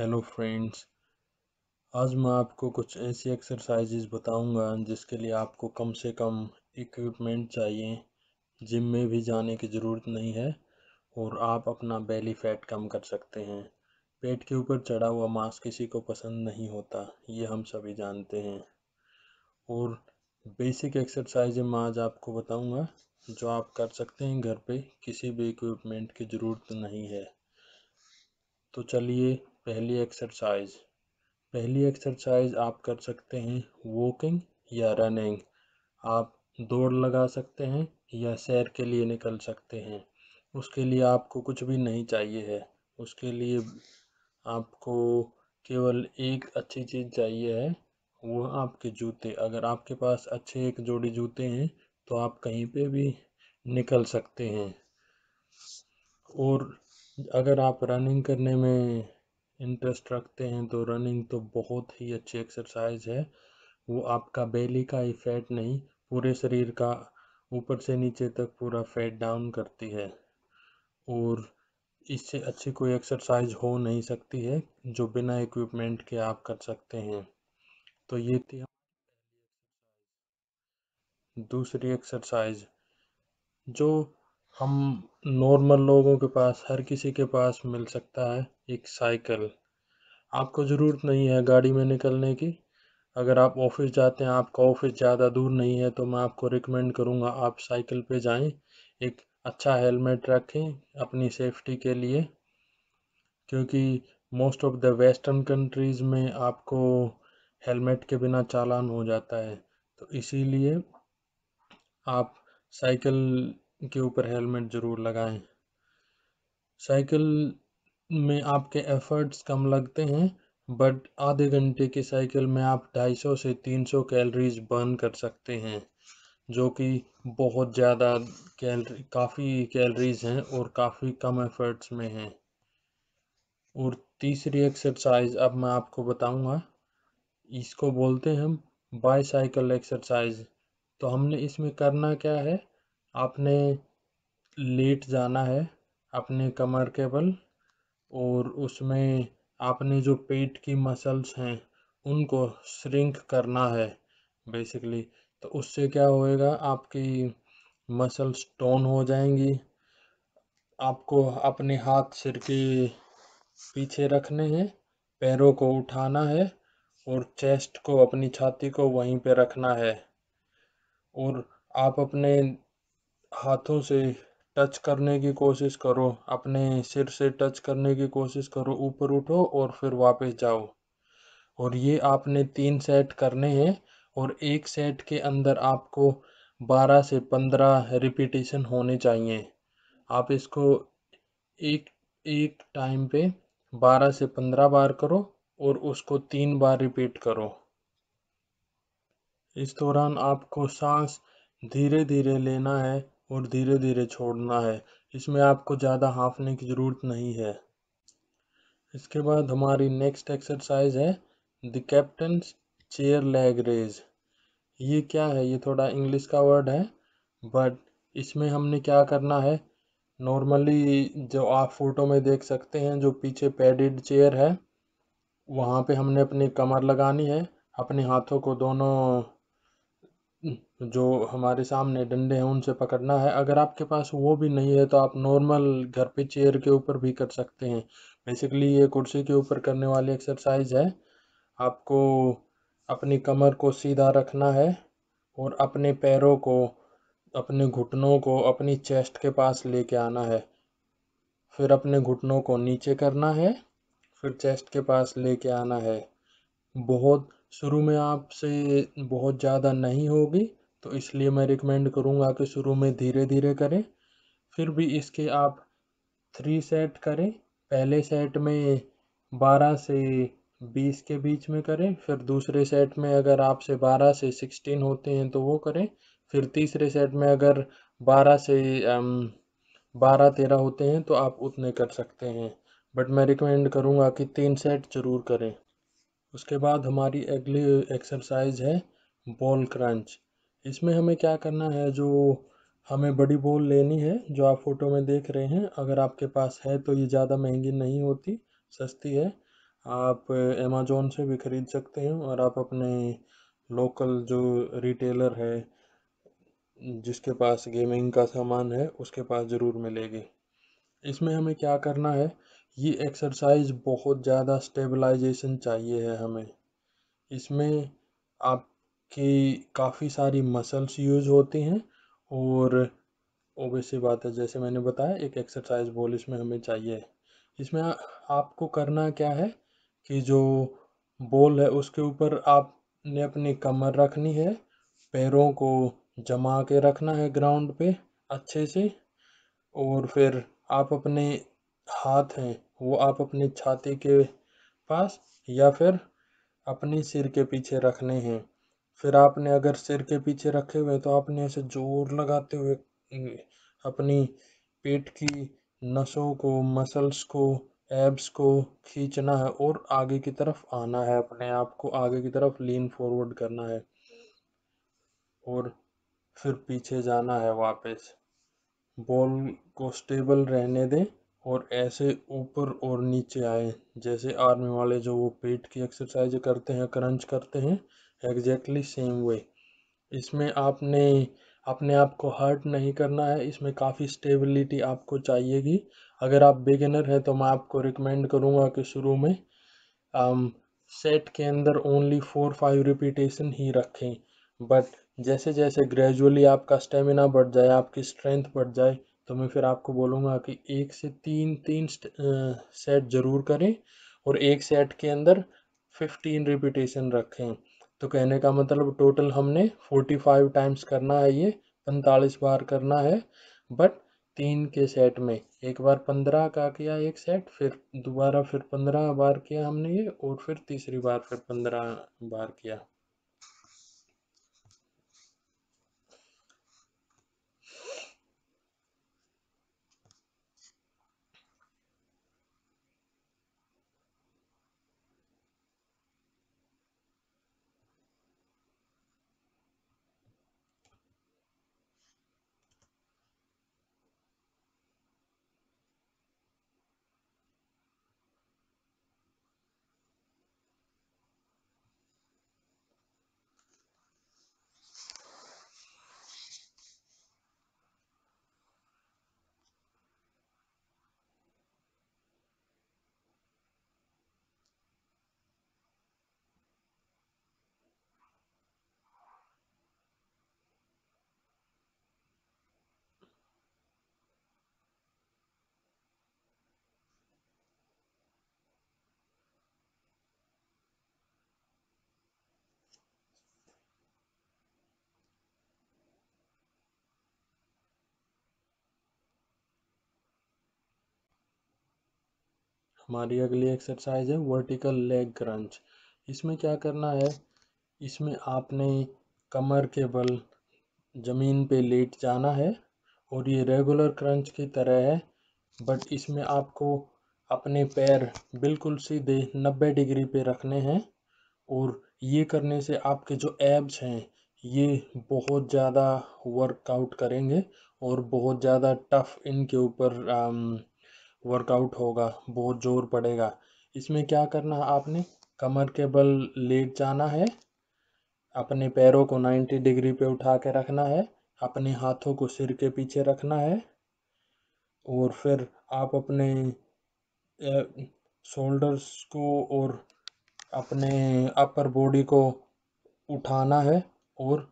hello friends आज मैं आपको कुछ ऐसी एक्सरसाइजेज बताऊंगा जिसके लिए आपको कम से कम इक्विपमेंट चाहिए जिम में भी जाने की ज़रूरत नहीं है और आप अपना बेली फैट कम कर सकते हैं पेट के ऊपर चढ़ा हुआ मांस किसी को पसंद नहीं होता ये हम सभी जानते हैं और बेसिक एक्सरसाइज मैं आज आपको बताऊँगा जो आप कर सकते हैं घर पे किसी भी इक्विपमेंट की ज़रूरत नहीं है तो चलिए पहली एक्सरसाइज पहली एक्सरसाइज आप कर सकते हैं वॉकिंग या रनिंग आप दौड़ लगा सकते हैं या सैर के लिए निकल सकते हैं उसके लिए आपको कुछ भी नहीं चाहिए है उसके लिए आपको केवल एक अच्छी चीज़ चाहिए है वो आपके जूते अगर आपके पास अच्छे एक जोड़ी जूते हैं तो आप कहीं पे भी निकल सकते हैं और अगर आप रनिंग करने में इंटरेस्ट रखते हैं तो रनिंग तो बहुत ही अच्छी एक्सरसाइज है वो आपका बेली का ही फैट नहीं पूरे शरीर का ऊपर से नीचे तक पूरा फैट डाउन करती है और इससे अच्छी कोई एक्सरसाइज हो नहीं सकती है जो बिना इक्विपमेंट के आप कर सकते हैं तो ये थी दूसरी एक्सरसाइज जो हम नॉर्मल लोगों के पास हर किसी के पास मिल सकता है एक साइकिल आपको ज़रूरत नहीं है गाड़ी में निकलने की अगर आप ऑफिस जाते हैं आपका ऑफिस ज़्यादा दूर नहीं है तो मैं आपको रिकमेंड करूँगा आप साइकिल पे जाएं एक अच्छा हेलमेट रखें अपनी सेफ्टी के लिए क्योंकि most of the western countries में आपको हेलमेट के बिना चालान हो जाता है तो इसीलिए आप साइकिल के ऊपर हेलमेट ज़रूर लगाएं साइकिल में आपके एफर्ट्स कम लगते हैं बट आधे घंटे की साइकिल में आप 250 से 300 कैलोरीज बर्न कर सकते हैं जो कि बहुत ज़्यादा कैलरी काफ़ी कैलोरीज हैं और काफ़ी कम एफर्ट्स में हैं और तीसरी एक्सरसाइज अब मैं आपको बताऊंगा इसको बोलते हैं हम बाईसाइकिल एक्सरसाइज तो हमने इसमें करना क्या है आपने लेट जाना है अपने कमर के बल और उसमें आपने जो पेट की मसल्स हैं उनको श्रिंक करना है बेसिकली तो उससे क्या होएगा आपकी मसल्स टोन हो जाएंगी आपको अपने हाथ सिर के पीछे रखने हैं पैरों को उठाना है और चेस्ट को अपनी छाती को वहीं पे रखना है और आप अपने हाथों से टच करने की कोशिश करो अपने सिर से टच करने की कोशिश करो ऊपर उठो और फिर वापस जाओ और ये आपने तीन सेट करने हैं और एक सेट के अंदर आपको 12 से 15 रिपीटेशन होने चाहिए आप इसको एक एक टाइम पे 12 से 15 बार करो और उसको तीन बार रिपीट करो इस दौरान आपको सांस धीरे धीरे लेना है और धीरे धीरे छोड़ना है इसमें आपको ज़्यादा हाँफने की ज़रूरत नहीं है इसके बाद हमारी नेक्स्ट एक्सरसाइज है the captain chair leg raise ये क्या है ये थोड़ा इंग्लिश का वर्ड है बट इसमें हमने क्या करना है नॉर्मली जो आप फोटो में देख सकते हैं जो पीछे पैडेड चेयर है वहाँ पे हमने अपनी कमर लगानी है अपने हाथों को दोनों जो हमारे सामने डंडे हैं उनसे पकड़ना है अगर आपके पास वो भी नहीं है तो आप नॉर्मल घर पे चेयर के ऊपर भी कर सकते हैं बेसिकली ये कुर्सी के ऊपर करने वाली एक्सरसाइज है आपको अपनी कमर को सीधा रखना है और अपने पैरों को अपने घुटनों को अपनी चेस्ट के पास लेके आना है फिर अपने घुटनों को नीचे करना है फिर चेस्ट के पास लेके आना है बहुत शुरू में आपसे बहुत ज़्यादा नहीं होगी तो इसलिए मैं रिकमेंड करूँगा कि शुरू में धीरे धीरे करें फिर भी इसके आप थ्री सेट करें पहले सेट में बारह से बीस के बीच में करें फिर दूसरे सेट में अगर आपसे बारह से सिक्सटीन होते हैं तो वो करें फिर तीसरे सेट में अगर बारह से बारह तेरह होते हैं तो आप उतने कर सकते हैं बट मैं रिकमेंड करूँगा कि तीन सेट ज़रूर करें उसके बाद हमारी अगली एक्सरसाइज है बॉल क्रंच इसमें हमें क्या करना है जो हमें बड़ी बॉल लेनी है जो आप फोटो में देख रहे हैं अगर आपके पास है तो ये ज़्यादा महंगी नहीं होती सस्ती है आप अमेजोन से भी ख़रीद सकते हैं और आप अपने लोकल जो रिटेलर है जिसके पास गेमिंग का सामान है उसके पास ज़रूर मिलेगी इसमें हमें क्या करना है ये एक्सरसाइज बहुत ज़्यादा स्टेबलाइजेशन चाहिए है हमें इसमें आपकी काफ़ी सारी मसल्स यूज़ होती हैं और ओबे बात है जैसे मैंने बताया एक एक्सरसाइज बॉल इसमें हमें चाहिए इसमें आपको करना क्या है कि जो बॉल है उसके ऊपर आपने अपनी कमर रखनी है पैरों को जमा के रखना है ग्राउंड पे अच्छे से और फिर आप अपने हाथ हैं वो आप अपनी छाती के पास या फिर अपने सिर के पीछे रखने हैं फिर आपने अगर सिर के पीछे रखे हुए तो आपने ऐसे जोर लगाते हुए अपनी पेट की नसों को मसल्स को एब्स को खींचना है और आगे की तरफ आना है अपने आप को आगे की तरफ लीन फॉरवर्ड करना है और फिर पीछे जाना है वापस बॉल को स्टेबल रहने दें और ऐसे ऊपर और नीचे आए जैसे आर्मी वाले जो वो पेट की एक्सरसाइज करते हैं क्रंच करते हैं एग्जैक्टली सेम वे इसमें आपने अपने आप को हर्ट नहीं करना है इसमें काफ़ी स्टेबिलिटी आपको चाहिएगी अगर आप बिगिनर हैं तो मैं आपको रिकमेंड करूँगा कि शुरू में आम, um, सेट के अंदर ओनली फोर फाइव रिपीटेशन ही रखें बट जैसे जैसे ग्रेजुअली आपका स्टेमिना बढ़ जाए आपकी स्ट्रेंथ बढ़ जाए तो मैं फिर आपको बोलूँगा कि एक से तीन तीन सेट ज़रूर करें और एक सेट के अंदर फिफ्टीन रिपीटेशन रखें तो कहने का मतलब टोटल हमने फोर्टी फाइव टाइम्स करना है ये पैंतालीस बार करना है बट तीन के सेट में एक बार पंद्रह का किया एक सेट फिर दोबारा फिर पंद्रह बार किया हमने ये और फिर तीसरी बार फिर पंद्रह बार किया हमारी अगली एक्सरसाइज है वर्टिकल लेग क्रंच इसमें क्या करना है इसमें आपने कमर के बल ज़मीन पे लेट जाना है और ये रेगुलर क्रंच की तरह है बट इसमें आपको अपने पैर बिल्कुल सीधे नब्बे डिग्री पे रखने हैं और ये करने से आपके जो एब्स हैं ये बहुत ज़्यादा वर्कआउट करेंगे और बहुत ज़्यादा टफ इनके ऊपर um, वर्कआउट होगा बहुत जोर पड़ेगा इसमें क्या करना है आपने कमर के बल लेट जाना है अपने पैरों को 90 डिग्री पे उठा के रखना है अपने हाथों को सिर के पीछे रखना है और फिर आप अपने शोल्डर्स को और अपने अपर बॉडी को उठाना है और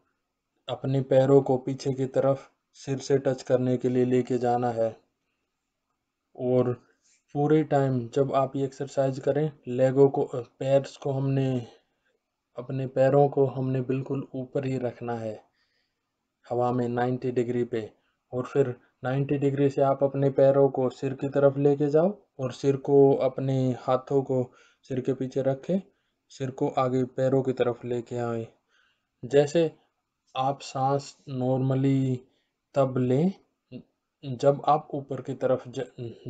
अपने पैरों को पीछे की तरफ सिर से टच करने के लिए लेके जाना है और पूरे टाइम जब आप ये एक्सरसाइज करें लेगों को पैर्स को हमने अपने पैरों को हमने बिल्कुल ऊपर ही रखना है हवा में 90 डिग्री पे और फिर 90 डिग्री से आप अपने पैरों को सिर की तरफ लेके जाओ और सिर को अपने हाथों को सिर के पीछे रखें सिर को आगे पैरों की तरफ लेके आए जैसे आप सांस नॉर्मली तब लें जब आप ऊपर की तरफ ज,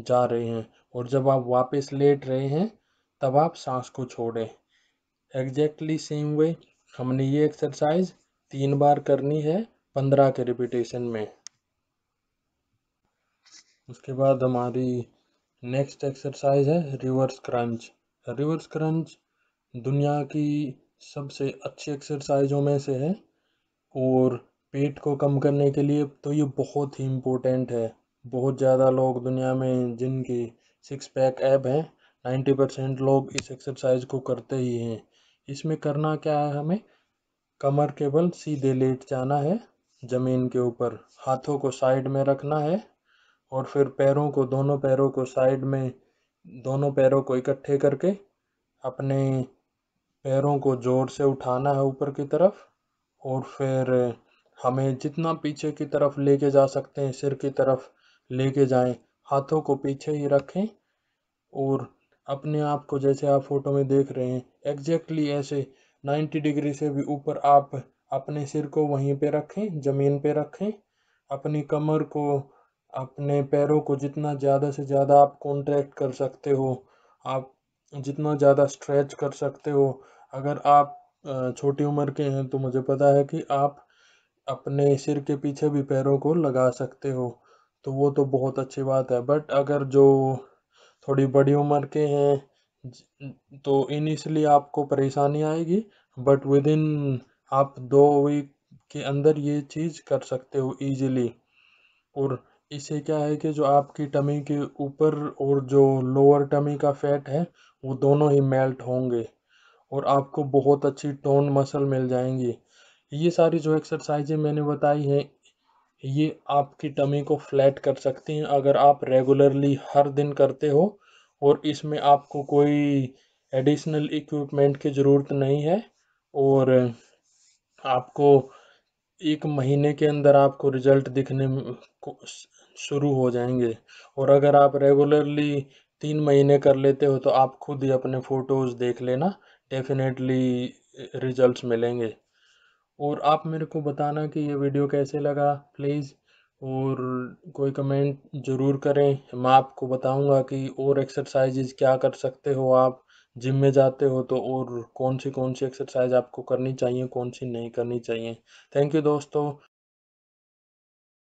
जा रहे हैं और जब आप वापस लेट रहे हैं तब आप सांस को छोड़ें एग्जैक्टली सेम वे हमने ये एक्सरसाइज तीन बार करनी है पंद्रह के रिपीटेशन में उसके बाद हमारी नेक्स्ट एक्सरसाइज है रिवर्स क्रंच रिवर्स क्रंच दुनिया की सबसे अच्छी एक्सरसाइजों में से है और पेट को कम करने के लिए तो ये बहुत ही इम्पोर्टेंट है बहुत ज़्यादा लोग दुनिया में जिनकी सिक्स पैक ऐप है नाइन्टी परसेंट लोग इस एक्सरसाइज को करते ही हैं इसमें करना क्या है हमें कमर के बल सीधे लेट जाना है ज़मीन के ऊपर हाथों को साइड में रखना है और फिर पैरों को दोनों पैरों को साइड में दोनों पैरों को इकट्ठे करके अपने पैरों को ज़ोर से उठाना है ऊपर की तरफ और फिर हमें जितना पीछे की तरफ लेके जा सकते हैं सिर की तरफ लेके जाएं हाथों को पीछे ही रखें और अपने आप को जैसे आप फोटो में देख रहे हैं एग्जैक्टली ऐसे 90 डिग्री से भी ऊपर आप अपने सिर को वहीं पे रखें ज़मीन पे रखें अपनी कमर को अपने पैरों को जितना ज़्यादा से ज़्यादा आप कॉन्ट्रैक्ट कर सकते हो आप जितना ज़्यादा स्ट्रेच कर सकते हो अगर आप छोटी उम्र के हैं तो मुझे पता है कि आप अपने सिर के पीछे भी पैरों को लगा सकते हो तो वो तो बहुत अच्छी बात है बट अगर जो थोड़ी बड़ी उम्र के हैं तो इनिशियली आपको परेशानी आएगी बट विद इन आप दो वीक के अंदर ये चीज़ कर सकते हो ईजिली और इससे क्या है कि जो आपकी टमी के ऊपर और जो लोअर टमी का फैट है वो दोनों ही मेल्ट होंगे और आपको बहुत अच्छी टोन मसल मिल जाएंगी ये सारी जो एक्सरसाइजें मैंने बताई हैं ये आपकी टमी को फ्लैट कर सकती हैं अगर आप रेगुलरली हर दिन करते हो और इसमें आपको कोई एडिशनल इक्विपमेंट की ज़रूरत नहीं है और आपको एक महीने के अंदर आपको रिजल्ट दिखने शुरू हो जाएंगे और अगर आप रेगुलरली तीन महीने कर लेते हो तो आप खुद ही अपने फ़ोटोज़ देख लेना डेफिनेटली रिजल्ट्स मिलेंगे और आप मेरे को बताना कि ये वीडियो कैसे लगा प्लीज़ और कोई कमेंट ज़रूर करें मैं आपको बताऊंगा कि और एक्सरसाइजेज क्या कर सकते हो आप जिम में जाते हो तो और कौन सी कौन सी एक्सरसाइज आपको करनी चाहिए कौन सी नहीं करनी चाहिए थैंक यू दोस्तों